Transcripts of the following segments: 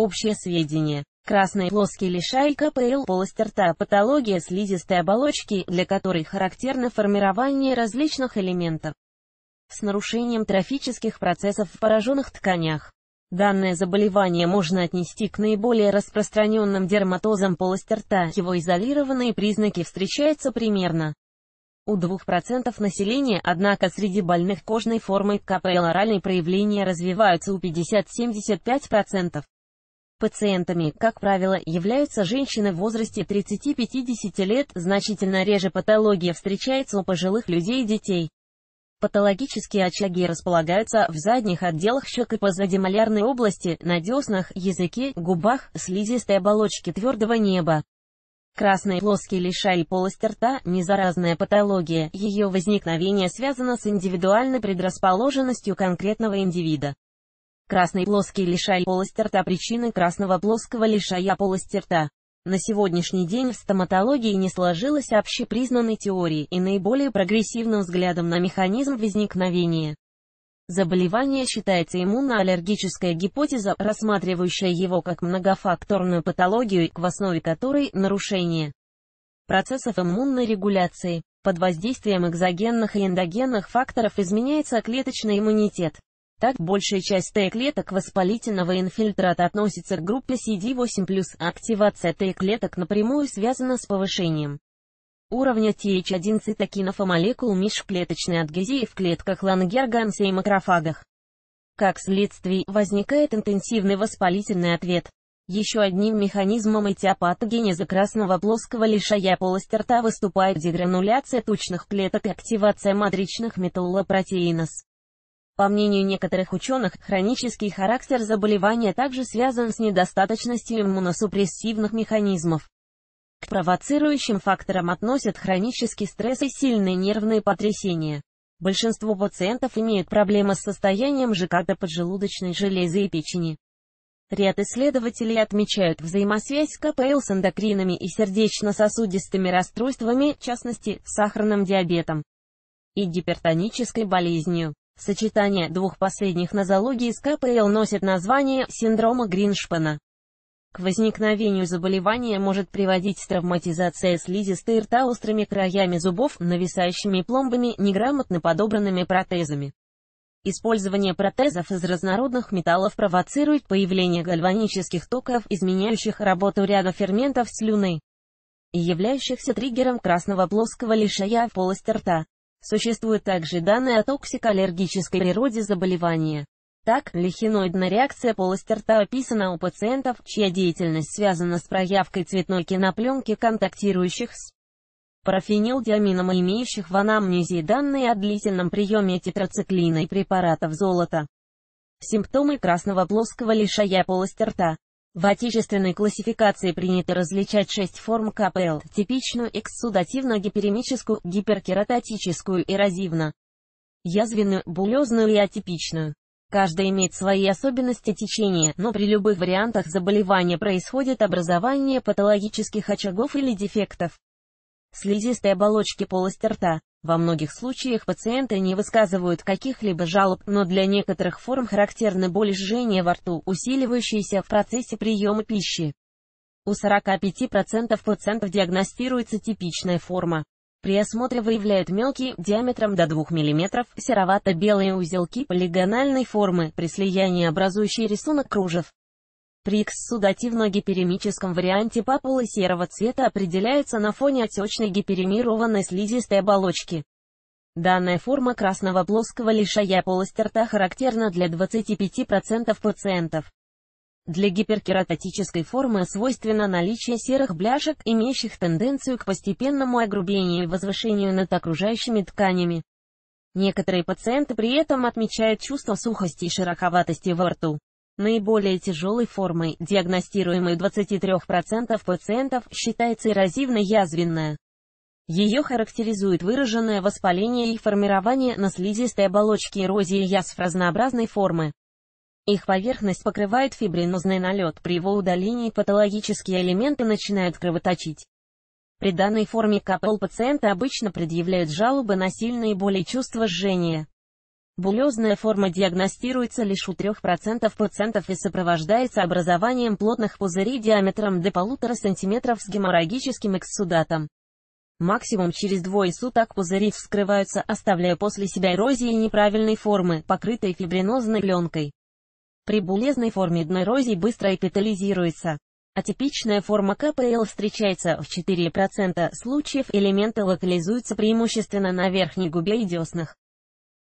Общее сведение. Красный плоский лишайка ПЛ полость рта патология слизистой оболочки, для которой характерно формирование различных элементов с нарушением трофических процессов в пораженных тканях. Данное заболевание можно отнести к наиболее распространенным дерматозам полости рта, его изолированные признаки встречаются примерно у 2% населения, однако среди больных кожной формой КПЛ оральные проявления развиваются у 50-75%. Пациентами, как правило, являются женщины в возрасте 30-50 лет, значительно реже патология встречается у пожилых людей и детей. Патологические очаги располагаются в задних отделах щек и позади малярной области, на деснах, языке, губах, слизистой оболочке твердого неба. Красные плоские лиша и полость рта – незаразная патология, ее возникновение связано с индивидуальной предрасположенностью конкретного индивида. Красный плоский лишай полости рта Причины красного плоского лишая полости рта на сегодняшний день в стоматологии не сложилась общепризнанной теории и наиболее прогрессивным взглядом на механизм возникновения. Заболевание считается иммуноаллергическая гипотеза, рассматривающая его как многофакторную патологию, в основе которой нарушение процессов иммунной регуляции. Под воздействием экзогенных и эндогенных факторов изменяется клеточный иммунитет. Так, большая часть Т-клеток воспалительного инфильтрата относится к группе CD8+, активация Т-клеток напрямую связана с повышением уровня TH1 цитокинов и молекул межклеточной адгезии в клетках Лангерганса и макрофагах. Как следствие, возникает интенсивный воспалительный ответ. Еще одним механизмом этиопатогенеза красного плоского лишая полости рта выступает дегрануляция тучных клеток и активация матричных металлопротеиназ. По мнению некоторых ученых, хронический характер заболевания также связан с недостаточностью иммуносупрессивных механизмов. К провоцирующим факторам относят хронический стресс и сильные нервные потрясения. Большинство пациентов имеют проблемы с состоянием ЖКТ поджелудочной железы и печени. Ряд исследователей отмечают взаимосвязь КПЛ с эндокринами и сердечно-сосудистыми расстройствами, в частности, сахарным диабетом и гипертонической болезнью. Сочетание двух последних нозологий с КПЛ носит название синдрома Гриншпена. К возникновению заболевания может приводить травматизация слизистой рта острыми краями зубов, нависающими пломбами, неграмотно подобранными протезами. Использование протезов из разнородных металлов провоцирует появление гальванических токов, изменяющих работу ряда ферментов слюны и являющихся триггером красного плоского лишая в полости рта. Существуют также данные о токсикоаллергической природе заболевания. Так, лихиноидная реакция полости рта описана у пациентов, чья деятельность связана с проявкой цветной кинопленки контактирующих с парафенилдиамином и имеющих в анамнезе данные о длительном приеме тетрациклина и препаратов золота. Симптомы красного плоского лишая полости рта. В отечественной классификации принято различать шесть форм КПЛ – типичную экссудативно-гиперемическую, гиперкератотическую, эрозивно-язвенную, булезную и атипичную. Каждая имеет свои особенности течения, но при любых вариантах заболевания происходит образование патологических очагов или дефектов слизистой оболочки полости рта. Во многих случаях пациенты не высказывают каких-либо жалоб, но для некоторых форм характерны боль и во рту, усиливающиеся в процессе приема пищи. У 45% пациентов диагностируется типичная форма. При осмотре выявляют мелкие, диаметром до 2 мм, серовато-белые узелки полигональной формы, при слиянии образующий рисунок кружев. При экссудативно-гиперемическом варианте папулы серого цвета определяется на фоне отечной гиперемированной слизистой оболочки. Данная форма красного плоского лишая полости рта характерна для 25% пациентов. Для гиперкератотической формы свойственно наличие серых бляшек, имеющих тенденцию к постепенному огрубению и возвышению над окружающими тканями. Некоторые пациенты при этом отмечают чувство сухости и широковатости во рту. Наиболее тяжелой формой, диагностируемой 23% пациентов, считается эрозивно-язвенная. Ее характеризует выраженное воспаление и формирование на слизистой оболочке эрозии язв разнообразной формы. Их поверхность покрывает фибринозный налет, при его удалении патологические элементы начинают кровоточить. При данной форме КПЛ пациента обычно предъявляют жалобы на сильные боли и чувство жжения. Булезная форма диагностируется лишь у 3% пациентов и сопровождается образованием плотных пузырей диаметром до 1,5 см с геморрагическим экссудатом. Максимум через двое суток пузыри вскрываются, оставляя после себя эрозии неправильной формы, покрытой фибринозной пленкой. При булезной форме дно эрозии быстро эпитализируется. Атипичная форма КПЛ встречается в 4% случаев, элементы локализуются преимущественно на верхней губе и деснах.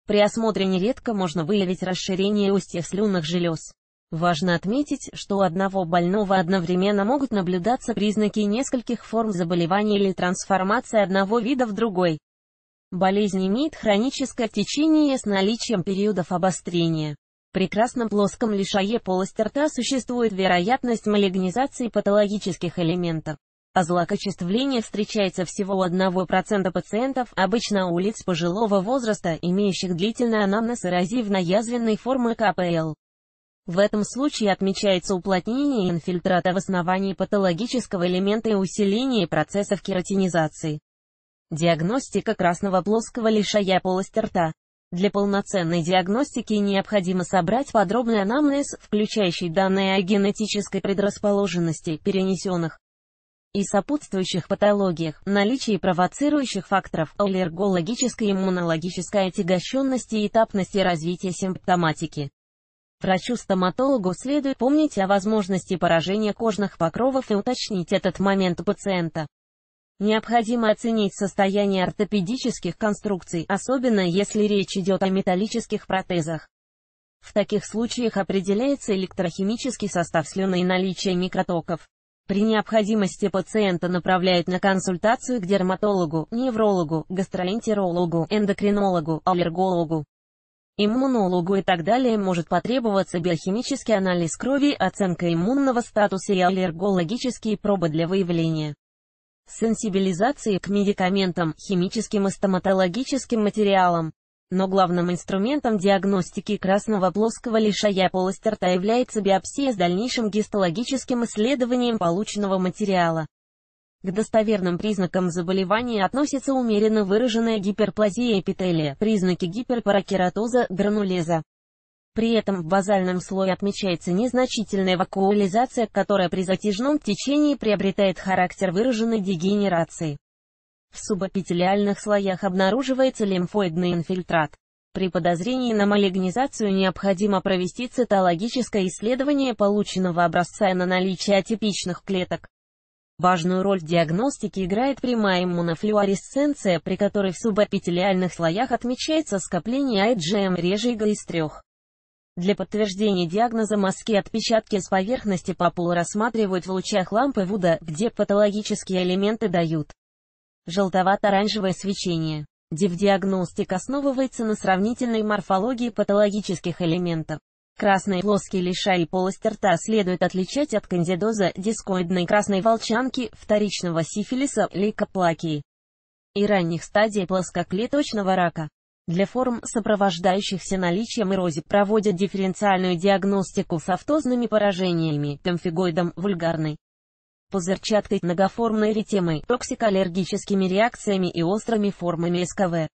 При осмотре нередко можно выявить расширение устьев слюнных желез. Важно отметить, что у одного больного одновременно могут наблюдаться признаки нескольких форм заболевания или трансформации одного вида в другой. Болезнь имеет хроническое течение с наличием периодов обострения. При красном плоском лишае полости рта существует вероятность малигнизации патологических элементов. Озлокочествление а встречается всего у 1% пациентов, обычно у лиц пожилого возраста, имеющих длительный анамнез эрозивно-язвенной формы КПЛ. В этом случае отмечается уплотнение инфильтрата в основании патологического элемента и усиление процессов кератинизации. Диагностика красного плоского лишая полости рта. Для полноценной диагностики необходимо собрать подробный анамнез, включающий данные о генетической предрасположенности перенесенных и сопутствующих патологиях, наличии провоцирующих факторов, аллергологической иммунологической отягощенности и этапности развития симптоматики. Врачу-стоматологу следует помнить о возможности поражения кожных покровов и уточнить этот момент у пациента. Необходимо оценить состояние ортопедических конструкций, особенно если речь идет о металлических протезах. В таких случаях определяется электрохимический состав слюны и наличие микротоков. При необходимости пациента направляют на консультацию к дерматологу, неврологу, гастроэнтерологу, эндокринологу, аллергологу, иммунологу и так далее может потребоваться биохимический анализ крови, оценка иммунного статуса и аллергологические пробы для выявления сенсибилизации к медикаментам, химическим и стоматологическим материалам. Но главным инструментом диагностики красного плоского лишая полости рта является биопсия с дальнейшим гистологическим исследованием полученного материала. К достоверным признакам заболевания относятся умеренно выраженная гиперплазия эпителия, признаки гиперпаракератоза, гранулеза. При этом в базальном слое отмечается незначительная вакуолизация, которая при затяжном течении приобретает характер выраженной дегенерации. В субэпителиальных слоях обнаруживается лимфоидный инфильтрат. При подозрении на малигнизацию необходимо провести цитологическое исследование полученного образца на наличие атипичных клеток. Важную роль в диагностике играет прямая иммунофлюоресценция, при которой в субэпителиальных слоях отмечается скопление IgM эм режига из трех. Для подтверждения диагноза мазки отпечатки с поверхности папулы рассматривают в лучах лампы Вуда, где патологические элементы дают желтовато-оранжевое свечение. див основывается на сравнительной морфологии патологических элементов. Красные плоские лиша и полость рта следует отличать от кандидоза, дискоидной красной волчанки, вторичного сифилиса, лейкоплакии и ранних стадий плоскоклеточного рака. Для форм, сопровождающихся наличием эрозии, проводят дифференциальную диагностику с автозными поражениями, темфигоидом, вульгарной пузырчаткой, многоформной эритемой, токсикоаллергическими реакциями и острыми формами СКВ.